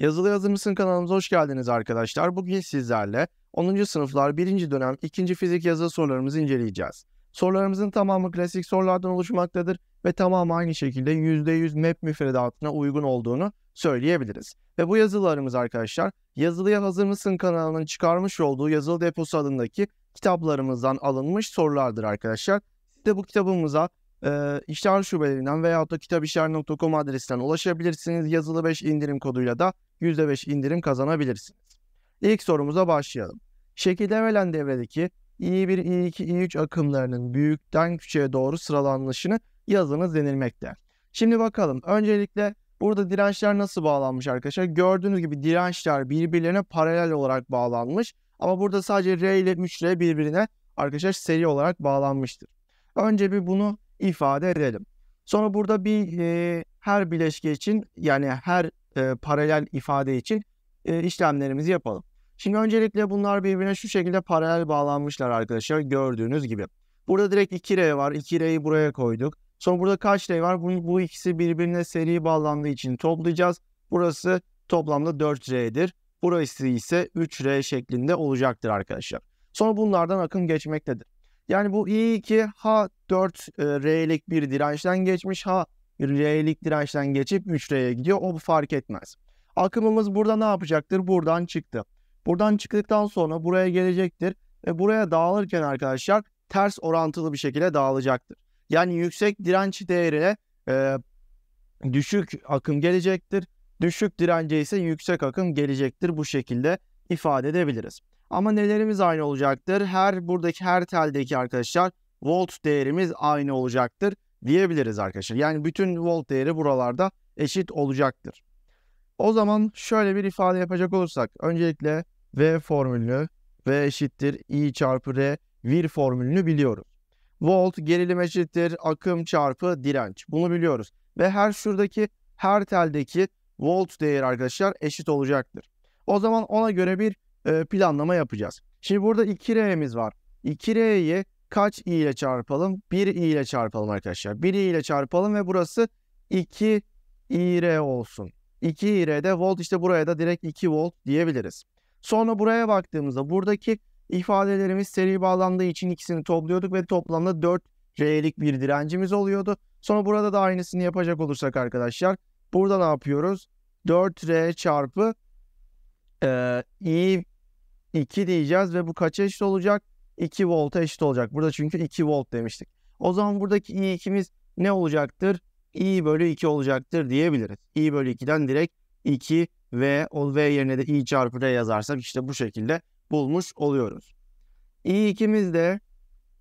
Yazılı Hazır Mısın kanalımıza hoş geldiniz arkadaşlar. Bugün sizlerle 10. sınıflar 1. dönem 2. fizik yazılı sorularımızı inceleyeceğiz. Sorularımızın tamamı klasik sorulardan oluşmaktadır ve tamamı aynı şekilde %100 MEP müfredatına uygun olduğunu söyleyebiliriz. Ve bu yazılarımız arkadaşlar Yazılıya Hazır Mısın kanalının çıkarmış olduğu yazılı deposu adındaki kitaplarımızdan alınmış sorulardır arkadaşlar. Siz de bu kitabımıza e, işler şubelerinden veya da kitapişler.com adresinden ulaşabilirsiniz. Yazılı 5 indirim koduyla da %5 indirim kazanabilirsiniz. İlk sorumuza başlayalım. Şekilde verilen devredeki i1, i2, i3 akımlarının büyükten küçüğe doğru sıralanışını yazınız denilmekte. Şimdi bakalım. Öncelikle burada dirençler nasıl bağlanmış arkadaşlar? Gördüğünüz gibi dirençler birbirlerine paralel olarak bağlanmış. Ama burada sadece R ile 3R birbirine arkadaşlar seri olarak bağlanmıştır. Önce bir bunu ifade edelim. Sonra burada bir e, her bileşke için yani her e, paralel ifade için e, işlemlerimizi yapalım. Şimdi öncelikle bunlar birbirine şu şekilde paralel bağlanmışlar arkadaşlar gördüğünüz gibi. Burada direkt 2R var. 2R'yi buraya koyduk. Sonra burada kaç R var? Bu, bu ikisi birbirine seri bağlandığı için toplayacağız. Burası toplamda 4R'dir. Burası ise 3R şeklinde olacaktır arkadaşlar. Sonra bunlardan akım geçmektedir. Yani bu iyi ki h 4 e, R'lik bir dirençten geçmiş h 1 R'lik dirençten geçip 3R'ye gidiyor. O fark etmez. Akımımız burada ne yapacaktır? Buradan çıktı. Buradan çıktıktan sonra buraya gelecektir. Ve buraya dağılırken arkadaşlar ters orantılı bir şekilde dağılacaktır. Yani yüksek direnç değerine e, düşük akım gelecektir. Düşük dirence ise yüksek akım gelecektir bu şekilde ifade edebiliriz. Ama nelerimiz aynı olacaktır? Her buradaki her teldeki arkadaşlar volt değerimiz aynı olacaktır diyebiliriz arkadaşlar. Yani bütün volt değeri buralarda eşit olacaktır. O zaman şöyle bir ifade yapacak olursak öncelikle V formülünü V eşittir I çarpı R vir formülünü biliyoruz. Volt gerilim eşittir akım çarpı direnç. Bunu biliyoruz. Ve her şuradaki her teldeki volt değeri arkadaşlar eşit olacaktır. O zaman ona göre bir e, planlama yapacağız. Şimdi burada 2R'miz var. 2R'yi kaç i ile çarpalım? 1 i ile çarpalım arkadaşlar. 1 i ile çarpalım ve burası 2 ir olsun. 2 ir'de volt işte buraya da direkt 2 volt diyebiliriz. Sonra buraya baktığımızda buradaki ifadelerimiz seri bağlandığı için ikisini topluyorduk ve toplamda 4 R'lik bir direncimiz oluyordu. Sonra burada da aynısını yapacak olursak arkadaşlar. Burada ne yapıyoruz? 4R çarpı e, i 2 diyeceğiz ve bu kaça eşit olacak? 2 volta eşit olacak. Burada çünkü 2 volt demiştik. O zaman buradaki i ikimiz ne olacaktır? i bölü 2 olacaktır diyebiliriz. i bölü 2'den direkt 2 ve o v yerine de i çarpı r yazarsak işte bu şekilde bulmuş oluyoruz. i ikimiz de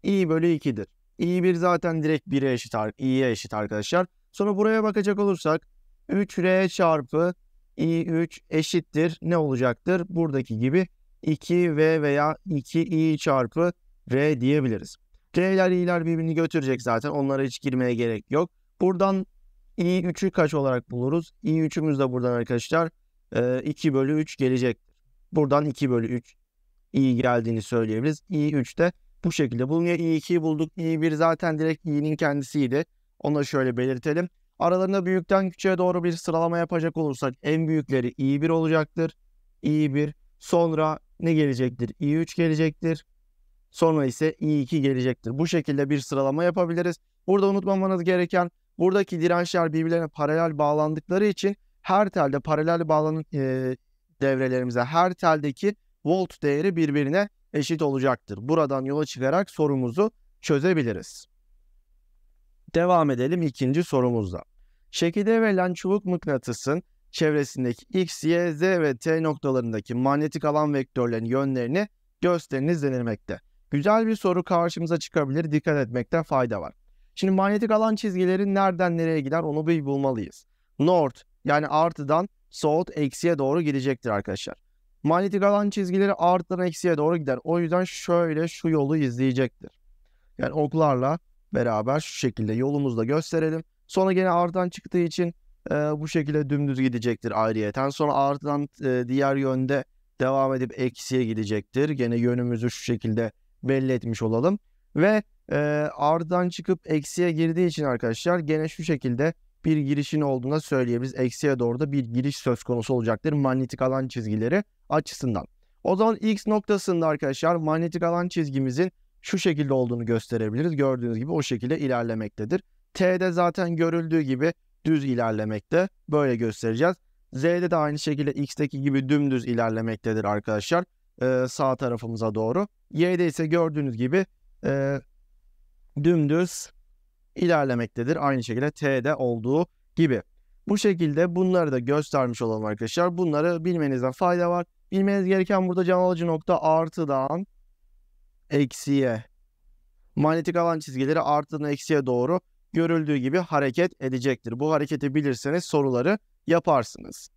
i bölü 2'dir. i1 zaten direkt 1'e eşit, i'ye eşit arkadaşlar. Sonra buraya bakacak olursak 3r çarpı i3 eşittir ne olacaktır? Buradaki gibi 2V veya 2I çarpı R diyebiliriz. R'ler i'ler birbirini götürecek zaten. Onlara hiç girmeye gerek yok. Buradan i3'ü kaç olarak buluruz? i3'ümüz de buradan arkadaşlar 2 e, bölü 3 gelecektir. Buradan 2 bölü 3 i geldiğini söyleyebiliriz. i3 de bu şekilde bulunuyor. i2'yi bulduk. i1 zaten direkt i'nin kendisiydi. Onu da şöyle belirtelim. Aralarında büyükten küçüğe doğru bir sıralama yapacak olursak en büyükleri i1 olacaktır. i1 Sonra ne gelecektir? i3 gelecektir. Sonra ise i2 gelecektir. Bu şekilde bir sıralama yapabiliriz. Burada unutmamanız gereken buradaki dirençler birbirlerine paralel bağlandıkları için her telde paralel bağlanan e, devrelerimize her teldeki volt değeri birbirine eşit olacaktır. Buradan yola çıkarak sorumuzu çözebiliriz. Devam edelim ikinci sorumuzda. Şekilde verilen çubuk mıknatısın çevresindeki x, y, z ve t noktalarındaki manyetik alan vektörlerin yönlerini gösteriniz denilmekte. Güzel bir soru karşımıza çıkabilir. Dikkat etmekte fayda var. Şimdi manyetik alan çizgileri nereden nereye gider onu bir bulmalıyız. North yani artıdan south eksiye doğru gidecektir arkadaşlar. Manyetik alan çizgileri artıdan eksiye doğru gider. O yüzden şöyle şu yolu izleyecektir. Yani oklarla beraber şu şekilde yolumuzu da gösterelim. Sonra gene artıdan çıktığı için e, bu şekilde dümdüz gidecektir ayrıyeten. Sonra ardından e, diğer yönde devam edip eksiye gidecektir. Gene yönümüzü şu şekilde belli etmiş olalım. Ve e, artıdan çıkıp eksiye girdiği için arkadaşlar gene şu şekilde bir girişin olduğuna söyleyebiliriz. Eksiye doğru da bir giriş söz konusu olacaktır manyetik alan çizgileri açısından. O zaman X noktasında arkadaşlar manyetik alan çizgimizin şu şekilde olduğunu gösterebiliriz. Gördüğünüz gibi o şekilde ilerlemektedir. T'de zaten görüldüğü gibi düz ilerlemekte. Böyle göstereceğiz. Z'de de aynı şekilde X'teki gibi dümdüz ilerlemektedir arkadaşlar. Ee, sağ tarafımıza doğru. Y'de ise gördüğünüz gibi e, dümdüz ilerlemektedir. Aynı şekilde T'de olduğu gibi. Bu şekilde bunları da göstermiş olalım arkadaşlar. Bunları bilmenizden fayda var. Bilmeniz gereken burada can alıcı nokta artıdan eksiye. Manyetik alan çizgileri artıdan eksiye doğru görüldüğü gibi hareket edecektir. Bu hareketi bilirseniz soruları yaparsınız.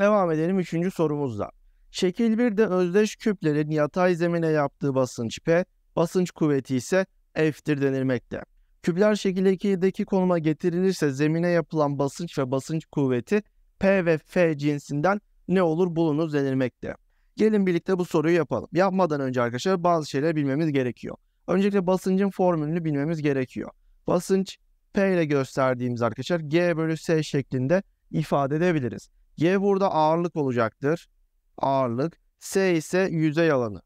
Devam edelim 3. sorumuzda. Şekil 1'de özdeş küplerin yatay zemine yaptığı basınç P, basınç kuvveti ise F'tir denilmekte. Küpler şekil 2'deki konuma getirilirse zemine yapılan basınç ve basınç kuvveti P ve F cinsinden ne olur bulunuz denilmekte. Gelin birlikte bu soruyu yapalım. Yapmadan önce arkadaşlar bazı şeyler bilmemiz gerekiyor. Öncelikle basıncın formülünü bilmemiz gerekiyor basınç P ile gösterdiğimiz arkadaşlar G bölü S şeklinde ifade edebiliriz. G burada ağırlık olacaktır. Ağırlık. S ise yüzey alanı.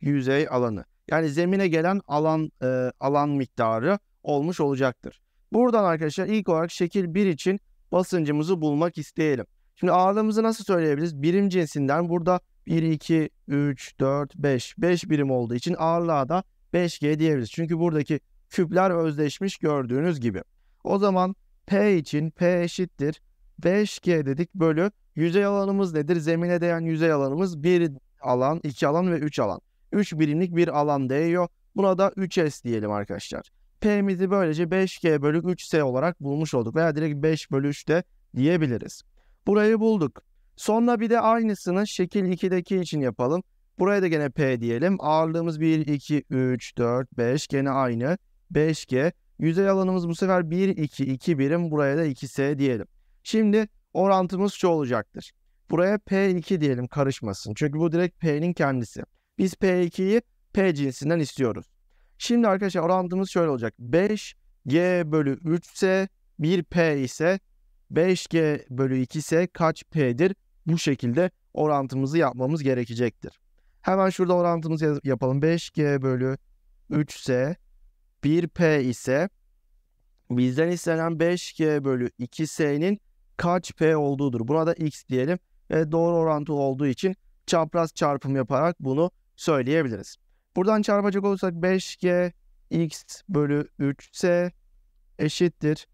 Yüzey alanı. Yani zemine gelen alan e, alan miktarı olmuş olacaktır. Buradan arkadaşlar ilk olarak şekil 1 için basıncımızı bulmak isteyelim. Şimdi ağırlığımızı nasıl söyleyebiliriz? Birim cinsinden burada 1, 2, 3, 4, 5. 5 birim olduğu için ağırlığa da 5G diyebiliriz. Çünkü buradaki küpler özdeşmiş gördüğünüz gibi. O zaman P için P eşittir 5G dedik bölü yüzey alanımız nedir? Zemine değen yüzey alanımız 1 alan, 2 alan ve 3 alan. 3 birimlik bir alan değiyor. Buna da 3S diyelim arkadaşlar. P'mizi böylece 5G bölü 3S olarak bulmuş olduk. Veya direkt 5 bölü 3 de diyebiliriz. Burayı bulduk. Sonra bir de aynısını şekil 2'deki için yapalım. Buraya da gene P diyelim. Ağırlığımız 1, 2, 3, 4, 5 gene aynı. 5G. Yüzey alanımız bu sefer 1, 2, 2 birim. Buraya da 2S diyelim. Şimdi orantımız şu olacaktır. Buraya P2 diyelim karışmasın. Çünkü bu direkt P'nin kendisi. Biz P2'yi P cinsinden istiyoruz. Şimdi arkadaşlar orantımız şöyle olacak. 5 G bölü 3 S 1 P ise 5G bölü 2 S kaç P'dir? Bu şekilde orantımızı yapmamız gerekecektir. Hemen şurada orantımızı yapalım. 5G bölü 3 S 1P ise bizden istenen 5G bölü 2S'nin kaç P olduğudur. Buna da X diyelim ve doğru orantılı olduğu için çapraz çarpım yaparak bunu söyleyebiliriz. Buradan çarpacak olursak 5G X bölü 3S eşittir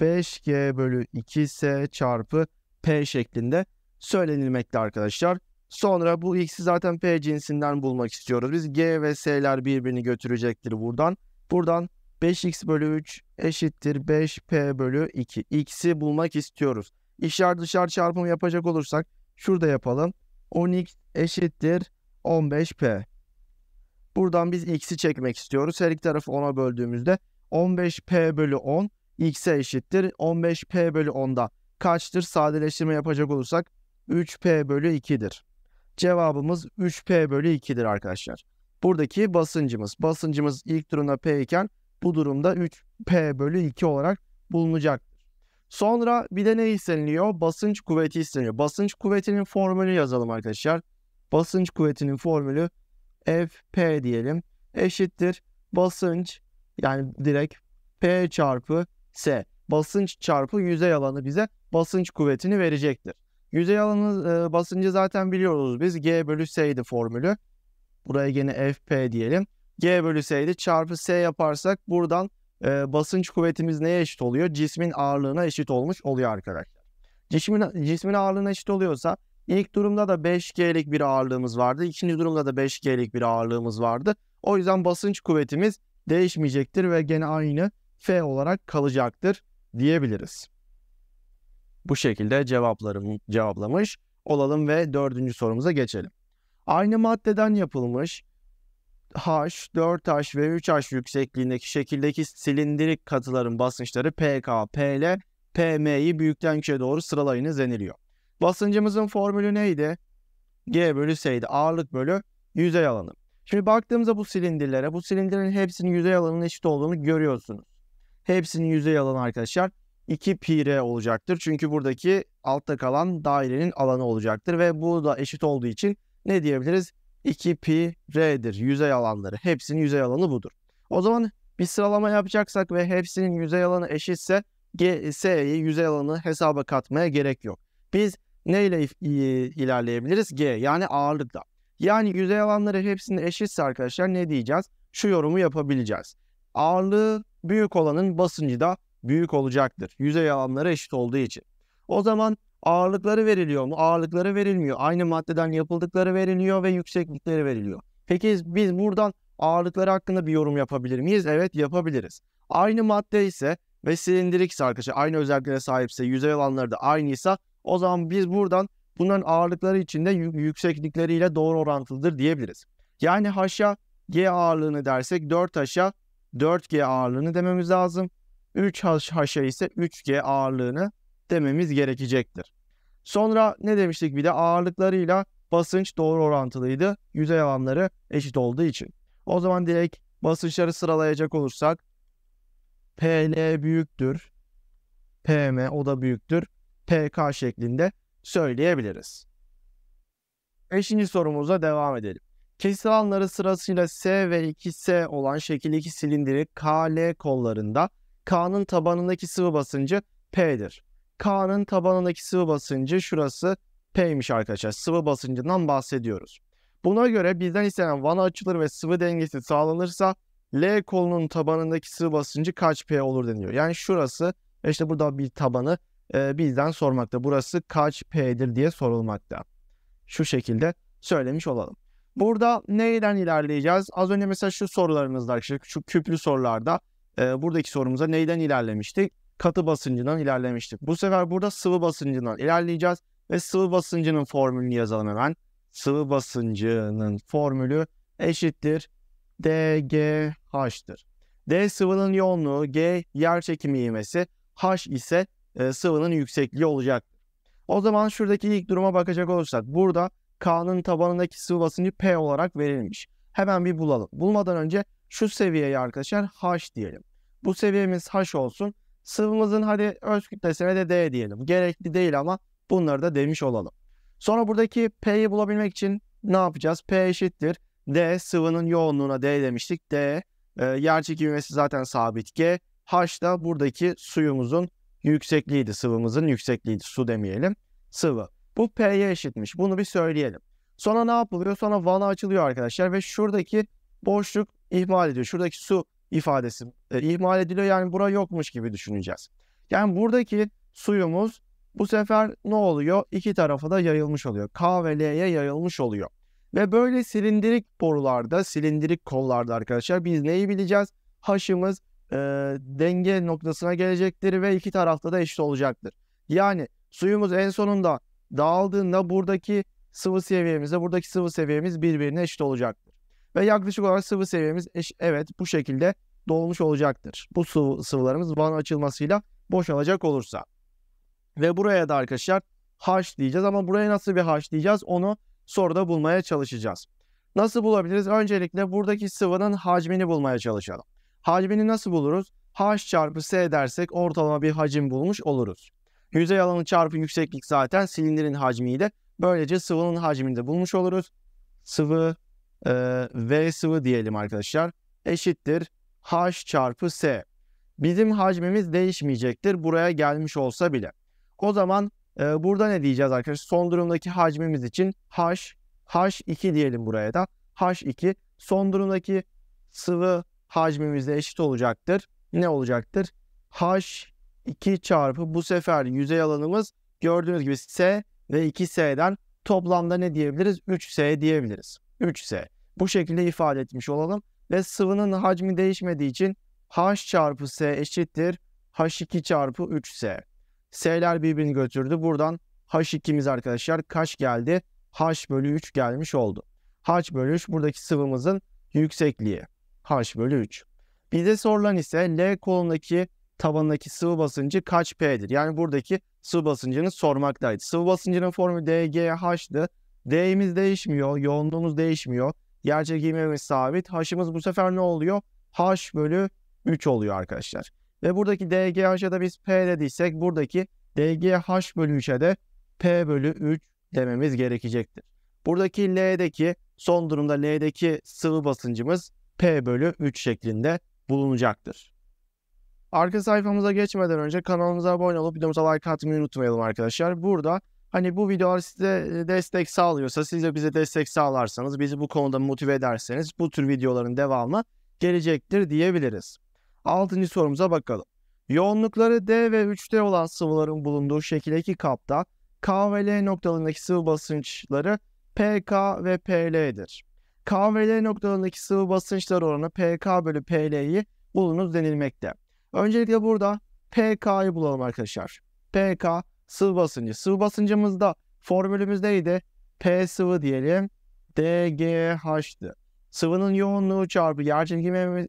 5G bölü 2S çarpı P şeklinde söylenilmekte arkadaşlar. Sonra bu x'i zaten P cinsinden bulmak istiyoruz. Biz G ve S'ler birbirini götürecektir buradan. Buradan 5x bölü 3 eşittir 5p bölü 2. x'i bulmak istiyoruz. İşler dışarı çarpımı yapacak olursak şurada yapalım. 10x eşittir 15p. Buradan biz x'i çekmek istiyoruz. Her iki tarafı 10'a böldüğümüzde 15p bölü 10 x'e eşittir. 15p bölü 10'da kaçtır? Sadeleştirme yapacak olursak 3p bölü 2'dir. Cevabımız 3p bölü 2'dir arkadaşlar buradaki basıncımız. Basıncımız ilk durumda P iken bu durumda 3P bölü 2 olarak bulunacak. Sonra bir de ne isteniliyor? Basınç kuvveti isteniliyor. Basınç kuvvetinin formülü yazalım arkadaşlar. Basınç kuvvetinin formülü Fp diyelim. Eşittir basınç yani direkt P çarpı S. Basınç çarpı yüzey alanı bize basınç kuvvetini verecektir. Yüzey alanı e, basıncı zaten biliyoruz biz. G bölü S'ydi formülü. Buraya gene Fp diyelim. G bölü S'ydi. Çarpı S yaparsak buradan e, basınç kuvvetimiz neye eşit oluyor? Cismin ağırlığına eşit olmuş oluyor arkadaşlar. Cismin, cismin ağırlığına eşit oluyorsa ilk durumda da 5G'lik bir ağırlığımız vardı. İkinci durumda da 5G'lik bir ağırlığımız vardı. O yüzden basınç kuvvetimiz değişmeyecektir ve gene aynı F olarak kalacaktır diyebiliriz. Bu şekilde cevaplarım cevaplamış olalım ve dördüncü sorumuza geçelim. Aynı maddeden yapılmış H, 4H ve 3H yüksekliğindeki şekildeki silindirik katıların basınçları PK, PL, PM'yi büyükten küçüğe doğru sıralayınız deniliyor. Basıncımızın formülü neydi? G bölü S'ydi. Ağırlık bölü yüzey alanı. Şimdi baktığımızda bu silindirlere, bu silindirin hepsinin yüzey alanının eşit olduğunu görüyorsunuz. Hepsinin yüzey alanı arkadaşlar 2 pi r olacaktır. Çünkü buradaki altta kalan dairenin alanı olacaktır ve bu da eşit olduğu için ne diyebiliriz? 2pi r'dir yüzey alanları. Hepsinin yüzey alanı budur. O zaman bir sıralama yapacaksak ve hepsinin yüzey alanı eşitse S'yi yüzey alanı hesaba katmaya gerek yok. Biz ne ile ilerleyebiliriz? G yani ağırlıkla. Yani yüzey alanları hepsinin eşitse arkadaşlar ne diyeceğiz? Şu yorumu yapabileceğiz. Ağırlığı büyük olanın basıncı da büyük olacaktır. Yüzey alanları eşit olduğu için. O zaman Ağırlıkları veriliyor mu? Ağırlıkları verilmiyor. Aynı maddeden yapıldıkları veriliyor ve yükseklikleri veriliyor. Peki biz buradan ağırlıkları hakkında bir yorum yapabilir miyiz? Evet yapabiliriz. Aynı madde ise ve silindirik ise arkadaşlar aynı özelliklere sahipse yüzey alanları da aynıysa o zaman biz buradan bunların ağırlıkları içinde yükseklikleriyle doğru orantılıdır diyebiliriz. Yani haşa G ağırlığını dersek 4 haşa 4G ağırlığını dememiz lazım. 3 haşa ise 3G ağırlığını dememiz gerekecektir. Sonra ne demiştik bir de ağırlıklarıyla basınç doğru orantılıydı. Yüzey alanları eşit olduğu için. O zaman direkt basınçları sıralayacak olursak PL büyüktür. PM o da büyüktür. PK şeklinde söyleyebiliriz. Beşinci sorumuza devam edelim. Kesir alanları sırasıyla S ve 2S olan şekil 2 silindiri KL kollarında K'nın tabanındaki sıvı basıncı P'dir. K'nın tabanındaki sıvı basıncı şurası P'ymiş arkadaşlar. Sıvı basıncından bahsediyoruz. Buna göre bizden istenen vana açılır ve sıvı dengesi sağlanırsa L kolunun tabanındaki sıvı basıncı kaç P olur deniyor. Yani şurası işte burada bir tabanı e, bizden sormakta. Burası kaç P'dir diye sorulmakta. Şu şekilde söylemiş olalım. Burada neyden ilerleyeceğiz? Az önce mesela şu sorularımızda, şu küplü sorularda e, buradaki sorumuza neyden ilerlemiştik? katı basıncından ilerlemiştik. Bu sefer burada sıvı basıncından ilerleyeceğiz ve sıvı basıncının formülünü yazalım hemen. Sıvı basıncının formülü eşittir DGH'tır. D sıvının yoğunluğu, G yer çekimi ivmesi, H ise e, sıvının yüksekliği olacak. O zaman şuradaki ilk duruma bakacak olursak burada K'nın tabanındaki sıvı basıncı P olarak verilmiş. Hemen bir bulalım. Bulmadan önce şu seviyeyi arkadaşlar H diyelim. Bu seviyemiz H olsun sıvımızın hadi öz kütlesine de D diyelim. Gerekli değil ama bunları da demiş olalım. Sonra buradaki P'yi bulabilmek için ne yapacağız? P eşittir. D sıvının yoğunluğuna D demiştik. D e, yer çekimesi zaten sabit G. H da buradaki suyumuzun yüksekliğiydi. Sıvımızın yüksekliğiydi. Su demeyelim. Sıvı. Bu P'ye eşitmiş. Bunu bir söyleyelim. Sonra ne yapılıyor? Sonra vana açılıyor arkadaşlar ve şuradaki boşluk ihmal ediyor. Şuradaki su ifadesi e, ihmal ediliyor. Yani bura yokmuş gibi düşüneceğiz. Yani buradaki suyumuz bu sefer ne oluyor? İki tarafa da yayılmış oluyor. K ve L'ye yayılmış oluyor. Ve böyle silindirik borularda, silindirik kollarda arkadaşlar biz neyi bileceğiz? Haşımız e, denge noktasına gelecektir ve iki tarafta da eşit olacaktır. Yani suyumuz en sonunda dağıldığında buradaki sıvı seviyemizle buradaki sıvı seviyemiz birbirine eşit olacak. Ve yaklaşık olarak sıvı seviyemiz eş, evet bu şekilde dolmuş olacaktır. Bu sıvı, sıvılarımız van açılmasıyla boşalacak olursa. Ve buraya da arkadaşlar harç diyeceğiz ama buraya nasıl bir harç diyeceğiz onu soruda bulmaya çalışacağız. Nasıl bulabiliriz? Öncelikle buradaki sıvının hacmini bulmaya çalışalım. Hacmini nasıl buluruz? H çarpı S dersek ortalama bir hacim bulmuş oluruz. Yüzey alanı çarpı yükseklik zaten silindirin hacmiydi. Böylece sıvının hacmini de bulmuş oluruz. Sıvı e, V sıvı diyelim arkadaşlar eşittir H çarpı S. Bizim hacmimiz değişmeyecektir buraya gelmiş olsa bile. O zaman e, burada ne diyeceğiz arkadaşlar? Son durumdaki hacmimiz için H, H2 diyelim buraya da. H2 son durumdaki sıvı hacmimize eşit olacaktır. Ne olacaktır? H2 çarpı bu sefer yüzey alanımız gördüğünüz gibi S ve 2S'den toplamda ne diyebiliriz? 3S diyebiliriz. 3 ise bu şekilde ifade etmiş olalım. Ve sıvının hacmi değişmediği için H çarpı S eşittir H2 çarpı 3 S. S'ler birbirini götürdü. Buradan H2'miz arkadaşlar kaç geldi? H bölü 3 gelmiş oldu. H bölü 3 buradaki sıvımızın yüksekliği. H bölü 3. Bize sorulan ise L kolundaki tabanındaki sıvı basıncı kaç P'dir? Yani buradaki sıvı basıncını sormaktaydı. Sıvı basıncının formülü DGH'dı. D'imiz değişmiyor. Yoğunluğumuz değişmiyor. Yer çekimimiz sabit. H'ımız bu sefer ne oluyor? H bölü 3 oluyor arkadaşlar. Ve buradaki DGH'a da biz P dediysek buradaki DGH bölü 3'e de P bölü 3 dememiz gerekecektir. Buradaki L'deki son durumda L'deki sıvı basıncımız P bölü 3 şeklinde bulunacaktır. Arka sayfamıza geçmeden önce kanalımıza abone olup videomuza like atmayı unutmayalım arkadaşlar. Burada Hani bu videolar size destek sağlıyorsa, siz de bize destek sağlarsanız, bizi bu konuda motive ederseniz bu tür videoların devamı gelecektir diyebiliriz. Altıncı sorumuza bakalım. Yoğunlukları D ve 3D olan sıvıların bulunduğu şekildeki kapta K ve L noktalarındaki sıvı basınçları PK ve PL'dir. K ve L noktalarındaki sıvı basınçları oranı PK bölü PL'yi bulunuz denilmekte. Öncelikle burada PK'yı bulalım arkadaşlar. PK sıvı basıncı. Sıvı basıncımızda formülümüz neydi? P sıvı diyelim. dgh'dı. Sıvının yoğunluğu çarpı yer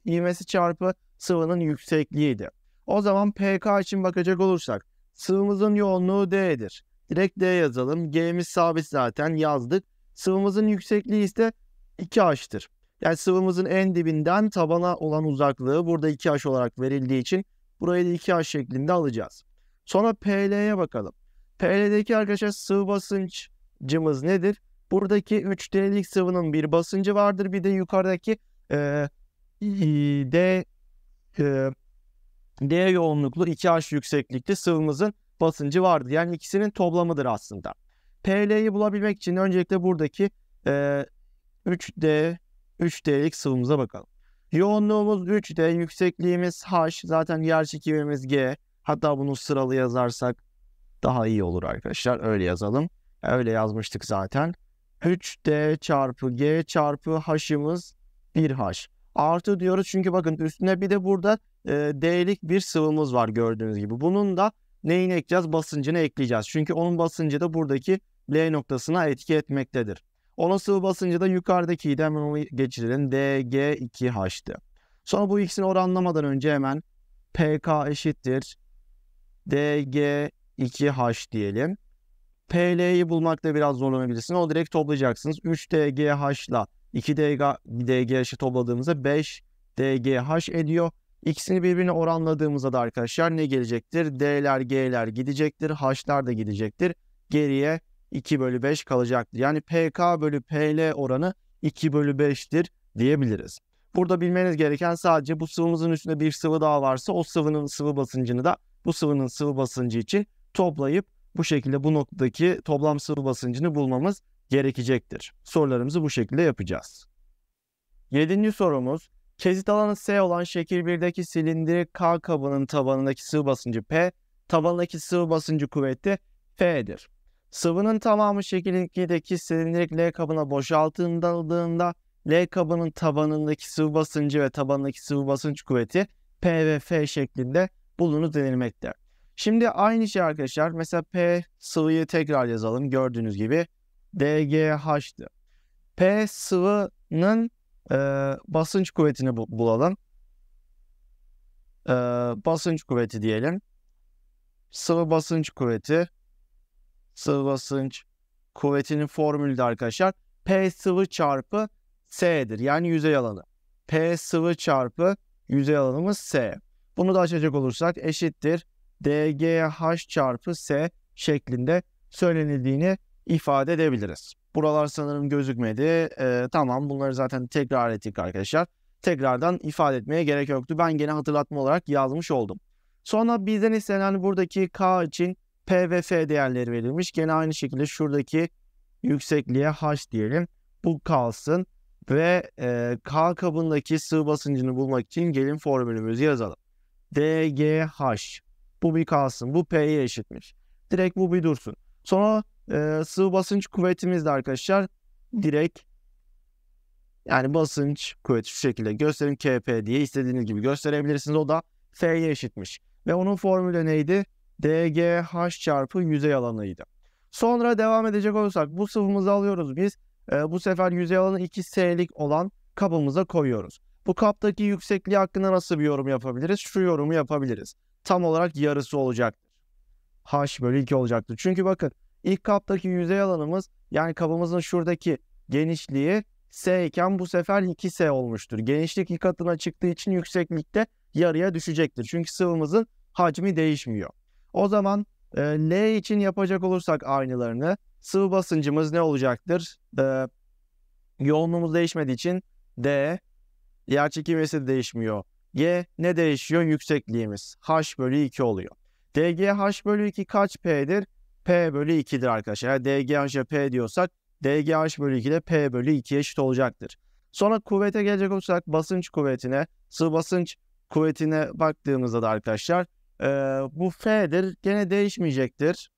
ivmesi çarpı sıvının yüksekliğiydi. O zaman pK için bakacak olursak sıvımızın yoğunluğu D'dir. Direkt D yazalım. G'miz sabit zaten yazdık. Sıvımızın yüksekliği ise 2H'tır. Yani sıvımızın en dibinden tabana olan uzaklığı burada 2H olarak verildiği için burayı da 2H şeklinde alacağız. Sonra PL'ye bakalım. PL'deki arkadaşlar sıvı basıncımız nedir? Buradaki 3D'lik sıvının bir basıncı vardır. Bir de yukarıdaki e, D e, D yoğunluklu 2H yükseklikte sıvımızın basıncı vardır. Yani ikisinin toplamıdır aslında. PL'yi bulabilmek için öncelikle buradaki e, 3D 3D'lik sıvımıza bakalım. Yoğunluğumuz 3D, yüksekliğimiz H, zaten yer çekimimiz G. Hatta bunu sıralı yazarsak daha iyi olur arkadaşlar. Öyle yazalım. Öyle yazmıştık zaten. 3D çarpı G çarpı H'imiz 1H. Artı diyoruz çünkü bakın üstüne bir de burada e, D'lik bir sıvımız var gördüğünüz gibi. Bunun da neyini ekleyeceğiz? Basıncını ekleyeceğiz. Çünkü onun basıncı da buradaki L noktasına etki etmektedir. Onun sıvı basıncı da yukarıdaki de hemen onu geçirelim. DG2H'tı. Sonra bu ikisini oranlamadan önce hemen PK eşittir DG2H diyelim. PL'yi bulmakta biraz zorlanabilirsin. O direkt toplayacaksınız. 3 DGH'la 2 DGH'ı topladığımızda 5 DGH ediyor. İkisini birbirine oranladığımızda da arkadaşlar ne gelecektir? D'ler, G'ler gidecektir. H'lar da gidecektir. Geriye 2 bölü 5 kalacaktır. Yani PK bölü PL oranı 2 bölü 5'tir diyebiliriz. Burada bilmeniz gereken sadece bu sıvımızın üstünde bir sıvı daha varsa o sıvının sıvı basıncını da bu sıvının sıvı basıncı için toplayıp bu şekilde bu noktadaki toplam sıvı basıncını bulmamız gerekecektir. Sorularımızı bu şekilde yapacağız. Yedinci sorumuz. Kezit alanı S olan şekil 1'deki silindiri K kabının tabanındaki sıvı basıncı P, tabanındaki sıvı basıncı kuvveti F'dir. Sıvının tamamı şekil 2'deki silindirik L kabına boşaltıldığında L kabının tabanındaki sıvı basıncı ve tabanındaki sıvı basınç kuvveti P ve F şeklinde bulunu denilmekte. Şimdi aynı şey arkadaşlar mesela P sıvıyı tekrar yazalım gördüğünüz gibi DGH'tı. P sıvının e, basınç kuvvetini bu bulalım. E, basınç kuvveti diyelim. Sıvı basınç kuvveti. Sıvı basınç kuvvetinin formülü de arkadaşlar P sıvı çarpı S'dir. Yani yüzey alanı. P sıvı çarpı yüzey alanımız S. Bunu da açacak olursak eşittir DGH çarpı S şeklinde söylenildiğini ifade edebiliriz. Buralar sanırım gözükmedi. Ee, tamam bunları zaten tekrar ettik arkadaşlar. Tekrardan ifade etmeye gerek yoktu. Ben gene hatırlatma olarak yazmış oldum. Sonra bizden istenen buradaki K için P ve F değerleri verilmiş. Gene aynı şekilde şuradaki yüksekliğe H diyelim. Bu kalsın ve e, K kabındaki sığ basıncını bulmak için gelin formülümüzü yazalım. DGH. Bu bir kalsın. Bu P'ye eşitmiş. Direkt bu bir dursun. Sonra e, sıvı basınç kuvvetimiz de arkadaşlar direkt yani basınç kuvveti şu şekilde gösterin KP diye istediğiniz gibi gösterebilirsiniz. O da F'ye eşitmiş. Ve onun formülü neydi? DGH çarpı yüzey alanıydı. Sonra devam edecek olursak bu sıvımızı alıyoruz biz. E, bu sefer yüzey alanı 2S'lik olan kabımıza koyuyoruz. Bu kaptaki yüksekliği hakkında nasıl bir yorum yapabiliriz? Şu yorumu yapabiliriz. Tam olarak yarısı olacaktır. H bölü 2 olacaktır. Çünkü bakın ilk kaptaki yüzey alanımız yani kabımızın şuradaki genişliği S iken bu sefer 2S olmuştur. Genişlik iki katına çıktığı için yükseklikte yarıya düşecektir. Çünkü sıvımızın hacmi değişmiyor. O zaman e, L için yapacak olursak aynılarını sıvı basıncımız ne olacaktır? E, yoğunluğumuz değişmediği için D Yer çekimesi de değişmiyor. Y ne değişiyor? Yüksekliğimiz. H bölü 2 oluyor. DGH bölü 2 kaç P'dir? P bölü 2'dir arkadaşlar. Eğer DGH'e P diyorsak DGH bölü 2 de P bölü 2 eşit olacaktır. Sonra kuvvete gelecek olursak basınç kuvvetine, sıvı basınç kuvvetine baktığımızda da arkadaşlar e, bu F'dir. Gene değişmeyecektir.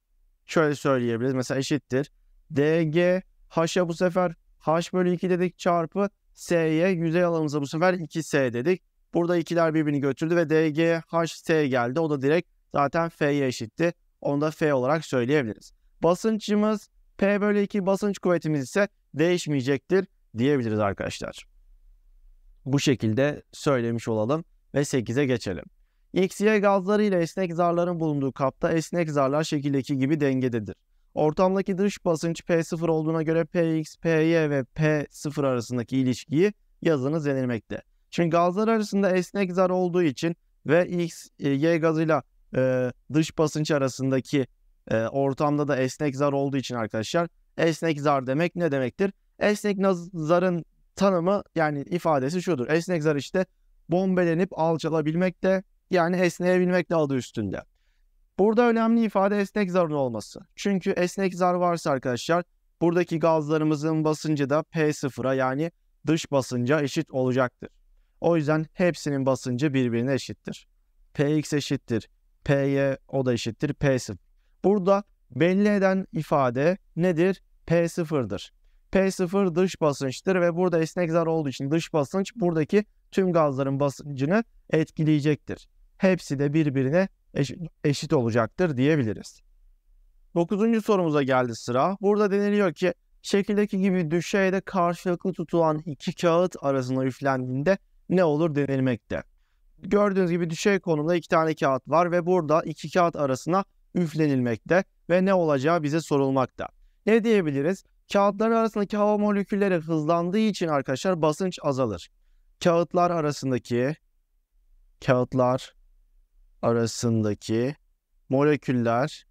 Şöyle söyleyebiliriz. Mesela eşittir. DG H'a bu sefer H bölü 2 dedik çarpı S'ye yüzey alanımıza bu sefer 2S dedik. Burada ikiler birbirini götürdü ve DG DGHS geldi. O da direkt zaten F'ye eşitti. Onu da F olarak söyleyebiliriz. Basıncımız P bölü 2 basınç kuvvetimiz ise değişmeyecektir diyebiliriz arkadaşlar. Bu şekilde söylemiş olalım ve 8'e geçelim. X XY gazları ile esnek zarların bulunduğu kapta esnek zarlar şekildeki gibi dengededir. Ortamdaki dış basınç P0 olduğuna göre Px, Py ve P0 arasındaki ilişkiyi yazınız denilmekte. Çünkü gazlar arasında esnek zar olduğu için ve X, e, Y gazıyla e, dış basınç arasındaki e, ortamda da esnek zar olduğu için arkadaşlar esnek zar demek ne demektir? Esnek zarın tanımı yani ifadesi şudur. Esnek zar işte bombelenip alçalabilmek de yani esneyebilmek de adı üstünde. Burada önemli ifade esnek zarın olması. Çünkü esnek zar varsa arkadaşlar buradaki gazlarımızın basıncı da P0'a yani dış basınca eşit olacaktır. O yüzden hepsinin basıncı birbirine eşittir. Px eşittir. Py o da eşittir. P0. Burada belli eden ifade nedir? P0'dır. P0 dış basınçtır ve burada esnek zar olduğu için dış basınç buradaki tüm gazların basıncını etkileyecektir. Hepsi de birbirine eşit olacaktır diyebiliriz. Dokuzuncu sorumuza geldi sıra. Burada deniliyor ki şekildeki gibi düşeyde karşılıklı tutulan iki kağıt arasında üflendiğinde ne olur denilmekte. Gördüğünüz gibi düşey konumda iki tane kağıt var ve burada iki kağıt arasına üflenilmekte ve ne olacağı bize sorulmakta. Ne diyebiliriz? Kağıtlar arasındaki hava molekülleri hızlandığı için arkadaşlar basınç azalır. Kağıtlar arasındaki kağıtlar arasındaki moleküller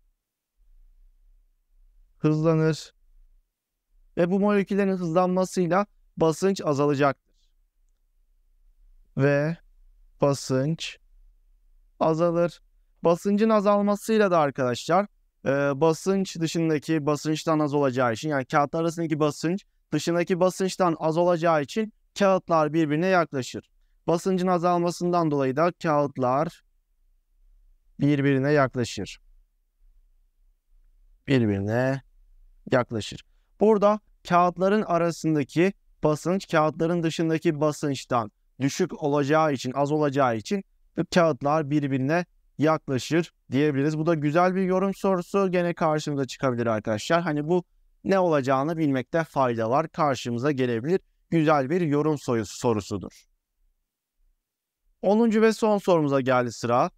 hızlanır ve bu moleküllerin hızlanmasıyla basınç azalacaktır. Ve basınç azalır. Basıncın azalmasıyla da arkadaşlar e, basınç dışındaki basınçtan az olacağı için yani kağıt arasındaki basınç dışındaki basınçtan az olacağı için kağıtlar birbirine yaklaşır. Basıncın azalmasından dolayı da kağıtlar birbirine yaklaşır. Birbirine yaklaşır. Burada kağıtların arasındaki basınç kağıtların dışındaki basınçtan düşük olacağı için, az olacağı için kağıtlar birbirine yaklaşır diyebiliriz. Bu da güzel bir yorum sorusu. Gene karşımıza çıkabilir arkadaşlar. Hani bu ne olacağını bilmekte fayda var. Karşımıza gelebilir. Güzel bir yorum sorusudur. 10. ve son sorumuza geldi sıra.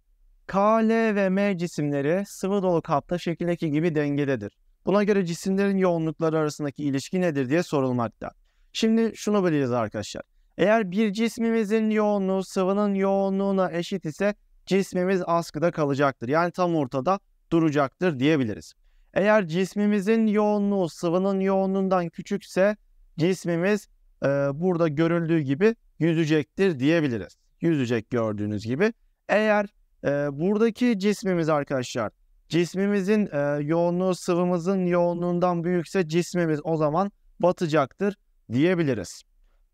K, L ve M cisimleri sıvı dolu kapta şekildeki gibi dengededir. Buna göre cisimlerin yoğunlukları arasındaki ilişki nedir diye sorulmakta. Şimdi şunu biliriz arkadaşlar. Eğer bir cismimizin yoğunluğu sıvının yoğunluğuna eşit ise cismimiz askıda kalacaktır. Yani tam ortada duracaktır diyebiliriz. Eğer cismimizin yoğunluğu sıvının yoğunluğundan küçükse cismimiz e, burada görüldüğü gibi yüzecektir diyebiliriz. Yüzecek gördüğünüz gibi. Eğer e, buradaki cismimiz arkadaşlar cismimizin e, yoğunluğu sıvımızın yoğunluğundan büyükse cismimiz o zaman batacaktır diyebiliriz.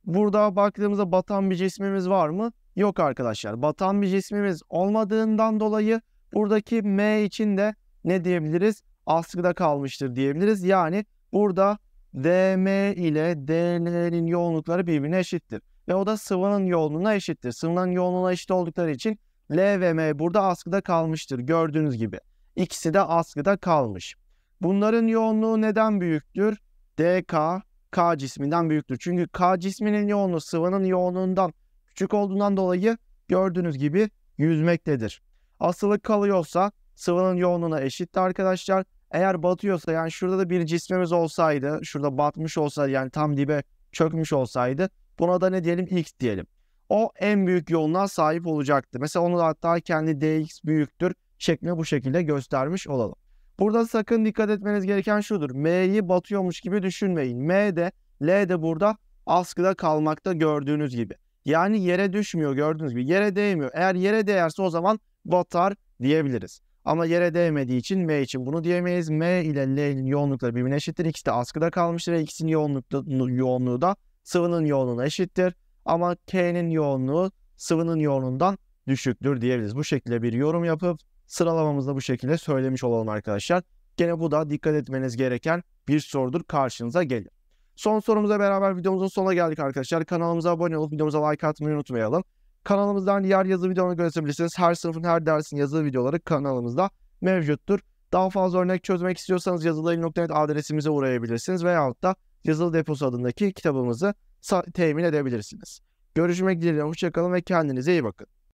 Burada baktığımızda batan bir cismimiz var mı? Yok arkadaşlar. Batan bir cismimiz olmadığından dolayı buradaki M için de ne diyebiliriz? Askıda kalmıştır diyebiliriz. Yani burada DM ile DN'nin yoğunlukları birbirine eşittir. Ve o da sıvının yoğunluğuna eşittir. Sıvının yoğunluğuna eşit oldukları için L ve M burada askıda kalmıştır gördüğünüz gibi. İkisi de askıda kalmış. Bunların yoğunluğu neden büyüktür? DK, K cisminden büyüktür. Çünkü K cisminin yoğunluğu sıvının yoğunluğundan küçük olduğundan dolayı gördüğünüz gibi yüzmektedir. Asılı kalıyorsa sıvının yoğunluğuna eşittir arkadaşlar. Eğer batıyorsa yani şurada da bir cismimiz olsaydı, şurada batmış olsaydı yani tam dibe çökmüş olsaydı buna da ne diyelim? X diyelim o en büyük yoğunluğa sahip olacaktı. Mesela onu da hatta kendi dx büyüktür şeklinde bu şekilde göstermiş olalım. Burada sakın dikkat etmeniz gereken şudur. M'yi batıyormuş gibi düşünmeyin. M de L de burada askıda kalmakta gördüğünüz gibi. Yani yere düşmüyor gördüğünüz gibi. Yere değmiyor. Eğer yere değerse o zaman batar diyebiliriz. Ama yere değmediği için M için bunu diyemeyiz. M ile L'nin yoğunlukları birbirine eşittir. İkisi de askıda kalmıştır. İkisinin yoğunluklu, yoğunluğu da sıvının yoğunluğuna eşittir ama T'nin yoğunluğu sıvının yoğunluğundan düşüktür diyebiliriz. Bu şekilde bir yorum yapıp sıralamamızda bu şekilde söylemiş olalım arkadaşlar. Gene bu da dikkat etmeniz gereken bir sorudur karşınıza gelir. Son sorumuza beraber videomuzun sonuna geldik arkadaşlar. Kanalımıza abone olup videomuza like atmayı unutmayalım. Kanalımızdan diğer yazılı videolarını görebilirsiniz. Her sınıfın her dersin yazılı videoları kanalımızda mevcuttur. Daha fazla örnek çözmek istiyorsanız yazılı.net adresimize uğrayabilirsiniz veyahut da yazılı deposu adındaki kitabımızı temin edebilirsiniz. Görüşmek dileğiyle hoşçakalın ve kendinize iyi bakın.